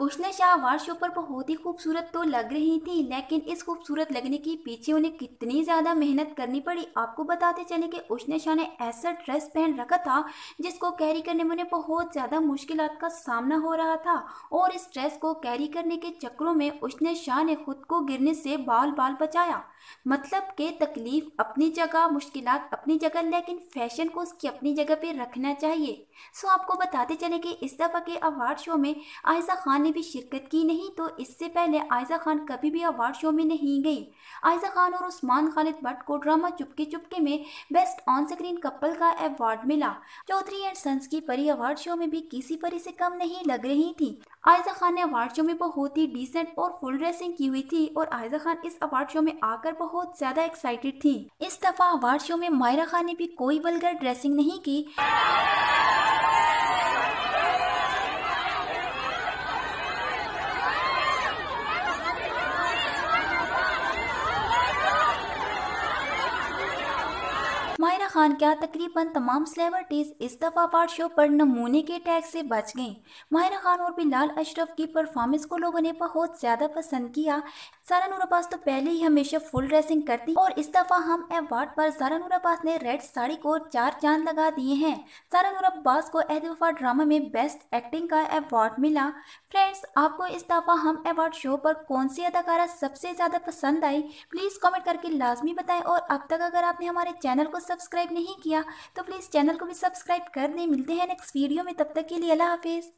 उसने शाह शो पर बहुत ही खूबसूरत तो लग रही थी लेकिन इस खूबसूरत लगने के पीछे उन्हें कितनी ज़्यादा मेहनत करनी पड़ी आपको बताते चले कि उसने शाह ने ऐसा ड्रेस पहन रखा था जिसको कैरी करने में उन्हें बहुत ज़्यादा मुश्किल का सामना हो रहा था और इस ड्रेस को कैरी करने के चक्रों में उसने शाह ने खुद को गिरने से बाल बाल बचाया मतलब के तकलीफ अपनी जगह मुश्किल अपनी जगह लेकिन फैशन को उसकी अपनी जगह पर रखना चाहिए सो आपको बताते चले कि इस दफ़ा के अवार्ड शो में आयजा खान ने ने भी शिरकत की नहीं तो इससे पहले आयजा खान कभी भी अवार्ड शो में नहीं गई आयजा खान और उस्मान खालिद भट्ट को ड्रामा चुपके चुपके में बेस्ट ऑन स्क्रीन कपल का अवार्ड मिला चौधरी एंड सन्स की परी अवार्ड शो में भी किसी परी से कम नहीं लग रही थी आयजा खान ने अवार्ड शो में बहुत ही डिसेंट और फुल ड्रेसिंग की हुई थी और आयजा खान इस अवार्ड शो में आकर बहुत ज्यादा एक्साइटेड थी इस दफा अवार्ड शो में मायरा खान ने भी कोई वलगर ड्रेसिंग नहीं की खान क्या तकरीबन तमाम सेलिब्रिटीज इस दफ़ा अवार्ड शो पर नमूने के टैग से बच गईं। माहिरा खान और बिलाल अशरफ की परफॉर्मेंस को लोगों ने बहुत ज़्यादा पसंद किया सारा नूर अब्बास तो पहले ही हमेशा फुल ड्रेसिंग करती और इस दफ़ा हम अवार्ड पर सारा नूर अब्बास ने रेड साड़ी को चार चांद लगा दिए हैं सारा नूर अब्बास को अहद ड्रामा में बेस्ट एक्टिंग का अवार्ड मिला फ्रेंड्स आपको इस दफ़ा हम अवार्ड शो पर कौन सी अदाकारा सबसे ज़्यादा पसंद आई प्लीज़ कॉमेंट करके लाजमी बताए और अब तक अगर आपने हमारे चैनल को सब्सक्राइब सब्सक्राइब नहीं किया तो प्लीज़ चैनल को भी सब्सक्राइब कर दें मिलते हैं नेक्स्ट वीडियो में तब तक के लिए अल्लाह हाफिज़